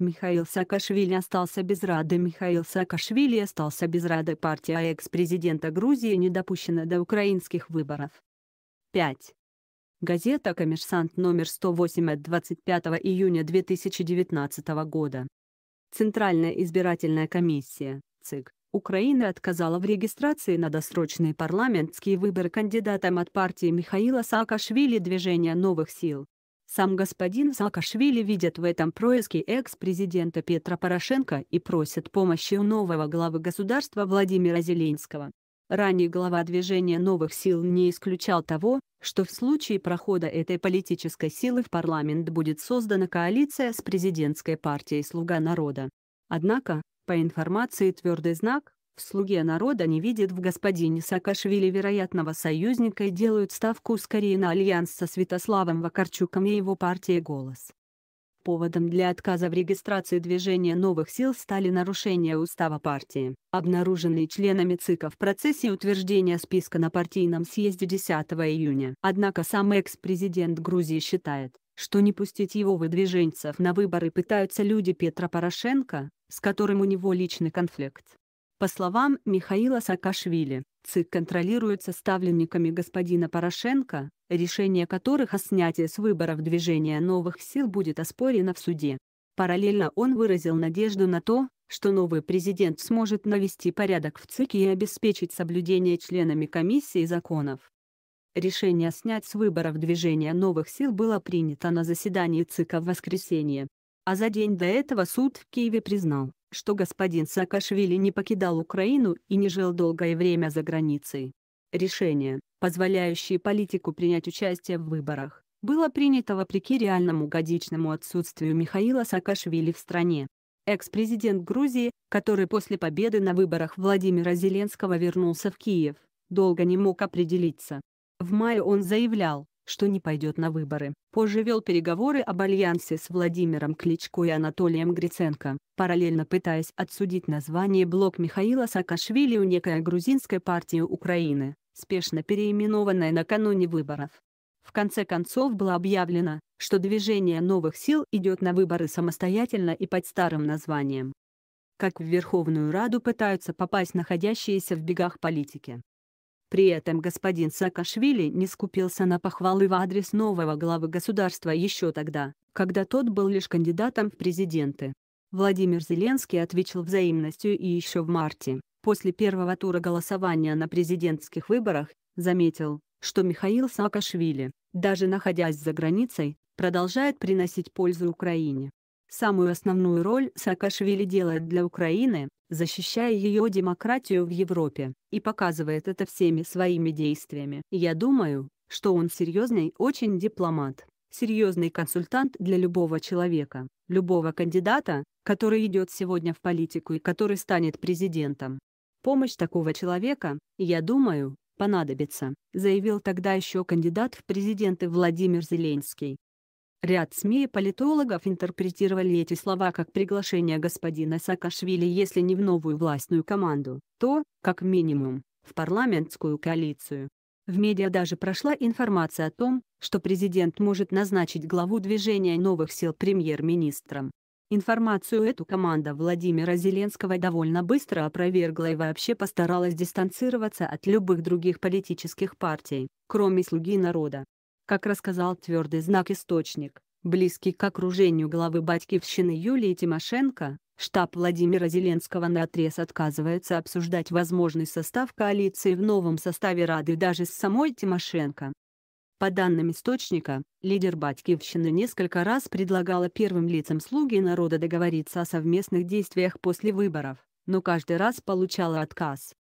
Михаил Саакашвили остался без Рады Михаил Саакашвили остался без Рады партия экс-президента Грузии не допущена до украинских выборов. 5. Газета «Коммерсант» номер 108 от 25 июня 2019 года. Центральная избирательная комиссия, ЦИК, Украины отказала в регистрации на досрочные парламентские выборы кандидатам от партии Михаила Саакашвили Движения новых сил. Сам господин Саакашвили видит в этом происке экс-президента Петра Порошенко и просит помощи у нового главы государства Владимира Зеленского. Ранее глава движения новых сил не исключал того, что в случае прохода этой политической силы в парламент будет создана коалиция с президентской партией «Слуга народа». Однако, по информации «Твердый знак», в «Слуге народа» не видят в господине Саакашвили вероятного союзника и делают ставку скорее на альянс со Святославом Вакарчуком и его партией «Голос». Поводом для отказа в регистрации движения новых сил стали нарушения устава партии, обнаруженные членами ЦИКа в процессе утверждения списка на партийном съезде 10 июня. Однако сам экс-президент Грузии считает, что не пустить его выдвиженцев на выборы пытаются люди Петра Порошенко, с которым у него личный конфликт. По словам Михаила Саакашвили, ЦИК контролируется ставленниками господина Порошенко, решение которых о снятии с выборов движения новых сил будет оспорено в суде. Параллельно он выразил надежду на то, что новый президент сможет навести порядок в ЦИК и обеспечить соблюдение членами комиссии законов. Решение снять с выборов движения новых сил было принято на заседании ЦИКа в воскресенье. А за день до этого суд в Киеве признал, что господин Саакашвили не покидал Украину и не жил долгое время за границей. Решение, позволяющее политику принять участие в выборах, было принято вопреки реальному годичному отсутствию Михаила Саакашвили в стране. Экс-президент Грузии, который после победы на выборах Владимира Зеленского вернулся в Киев, долго не мог определиться. В мае он заявлял, что не пойдет на выборы. Позже вел переговоры об альянсе с Владимиром Кличко и Анатолием Гриценко, параллельно пытаясь отсудить название блок Михаила Саакашвили у некой грузинской партии Украины, спешно переименованной накануне выборов. В конце концов было объявлено, что движение новых сил идет на выборы самостоятельно и под старым названием. Как в Верховную Раду пытаются попасть находящиеся в бегах политики. При этом господин Саакашвили не скупился на похвалы в адрес нового главы государства еще тогда, когда тот был лишь кандидатом в президенты. Владимир Зеленский отвечал взаимностью и еще в марте, после первого тура голосования на президентских выборах, заметил, что Михаил Саакашвили, даже находясь за границей, продолжает приносить пользу Украине. Самую основную роль Саакашвили делает для Украины, защищая ее демократию в Европе, и показывает это всеми своими действиями. Я думаю, что он серьезный очень дипломат, серьезный консультант для любого человека, любого кандидата, который идет сегодня в политику и который станет президентом. Помощь такого человека, я думаю, понадобится, заявил тогда еще кандидат в президенты Владимир Зеленский. Ряд СМИ и политологов интерпретировали эти слова как приглашение господина Саакашвили, если не в новую властную команду, то, как минимум, в парламентскую коалицию. В медиа даже прошла информация о том, что президент может назначить главу движения новых сил премьер-министром. Информацию эту команда Владимира Зеленского довольно быстро опровергла и вообще постаралась дистанцироваться от любых других политических партий, кроме «Слуги народа» как рассказал твердый знак источник, близкий к окружению главы Батькивщины Юлии Тимошенко, штаб Владимира Зеленского наотрез отказывается обсуждать возможный состав коалиции в новом составе Рады даже с самой Тимошенко. По данным источника, лидер Батькивщины несколько раз предлагала первым лицам «Слуги народа» договориться о совместных действиях после выборов, но каждый раз получала отказ.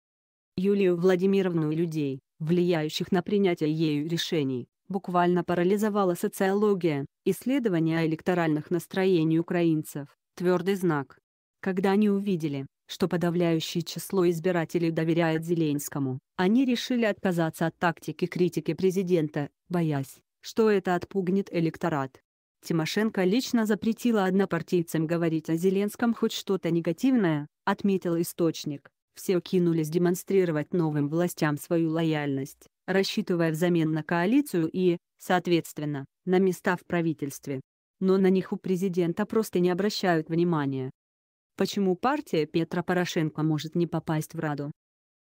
Юлию Владимировну и людей, влияющих на принятие ею решений, буквально парализовала социология, исследования электоральных настроений украинцев, твердый знак. Когда они увидели, что подавляющее число избирателей доверяет Зеленскому, они решили отказаться от тактики критики президента, боясь, что это отпугнет электорат. Тимошенко лично запретила однопартийцам говорить о Зеленском хоть что-то негативное, отметил источник. Все кинулись демонстрировать новым властям свою лояльность рассчитывая взамен на коалицию и, соответственно, на места в правительстве. Но на них у президента просто не обращают внимания. Почему партия Петра Порошенко может не попасть в Раду?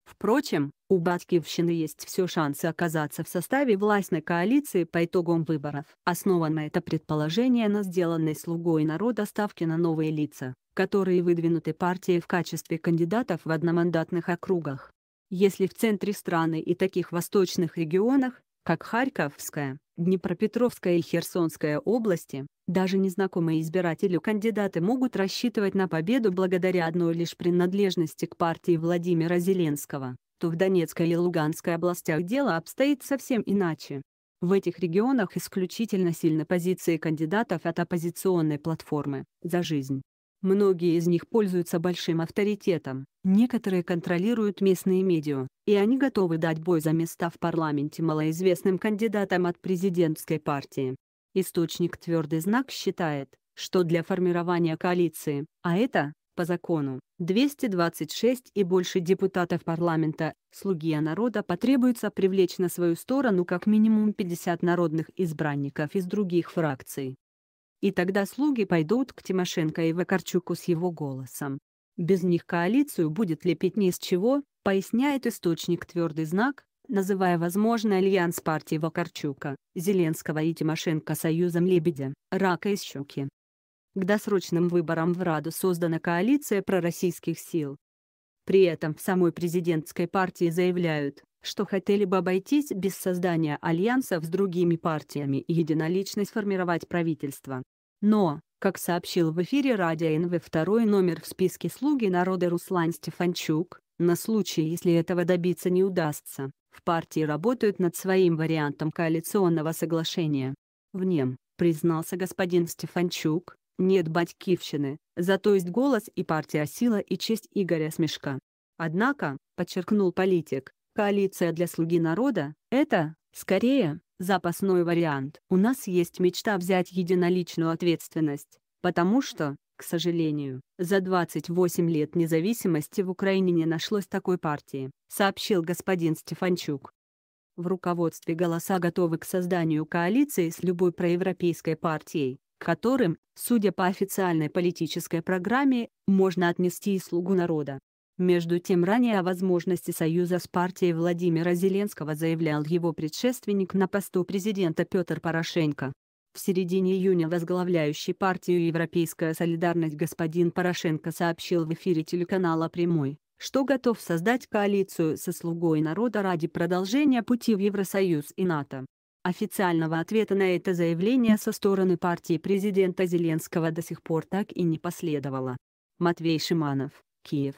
Впрочем, у Батькивщины есть все шансы оказаться в составе властной коалиции по итогам выборов. Основано это предположение на сделанной слугой народа ставки на новые лица, которые выдвинуты партией в качестве кандидатов в одномандатных округах если в центре страны и таких восточных регионах, как Харьковская, Днепропетровская и Херсонская области, даже незнакомые избирателю кандидаты могут рассчитывать на победу благодаря одной лишь принадлежности к партии Владимира Зеленского, то в Донецкой и Луганской областях дело обстоит совсем иначе. В этих регионах исключительно сильны позиции кандидатов от оппозиционной платформы «За жизнь» Многие из них пользуются большим авторитетом, некоторые контролируют местные медиа, и они готовы дать бой за места в парламенте малоизвестным кандидатам от президентской партии. Источник «Твердый знак» считает, что для формирования коалиции, а это, по закону, 226 и больше депутатов парламента, слуги народа потребуется привлечь на свою сторону как минимум 50 народных избранников из других фракций. И тогда слуги пойдут к Тимошенко и Вакарчуку с его голосом. Без них коалицию будет лепить ни с чего, поясняет источник твердый знак, называя возможный альянс партии Вакарчука, Зеленского и Тимошенко союзом Лебедя, Рака и Щуки. К досрочным выборам в Раду создана коалиция пророссийских сил. При этом в самой президентской партии заявляют, что хотели бы обойтись без создания альянсов с другими партиями и единолично сформировать правительство. Но, как сообщил в эфире Радио НВ второй номер в списке «Слуги народа» Руслан Стефанчук, на случай, если этого добиться не удастся, в партии работают над своим вариантом коалиционного соглашения. В нем, признался господин Стефанчук, нет батькивщины, зато есть голос и партия «Сила» и честь Игоря Смешка. Однако, подчеркнул политик, Коалиция для «Слуги народа» — это, скорее, запасной вариант. У нас есть мечта взять единоличную ответственность, потому что, к сожалению, за 28 лет независимости в Украине не нашлось такой партии, сообщил господин Стефанчук. В руководстве «Голоса» готовы к созданию коалиции с любой проевропейской партией, к которым, судя по официальной политической программе, можно отнести и «Слугу народа». Между тем ранее о возможности союза с партией Владимира Зеленского заявлял его предшественник на посту президента Петр Порошенко. В середине июня возглавляющий партию «Европейская солидарность» господин Порошенко сообщил в эфире телеканала «Прямой», что готов создать коалицию со «Слугой народа» ради продолжения пути в Евросоюз и НАТО. Официального ответа на это заявление со стороны партии президента Зеленского до сих пор так и не последовало. Матвей Шиманов, Киев.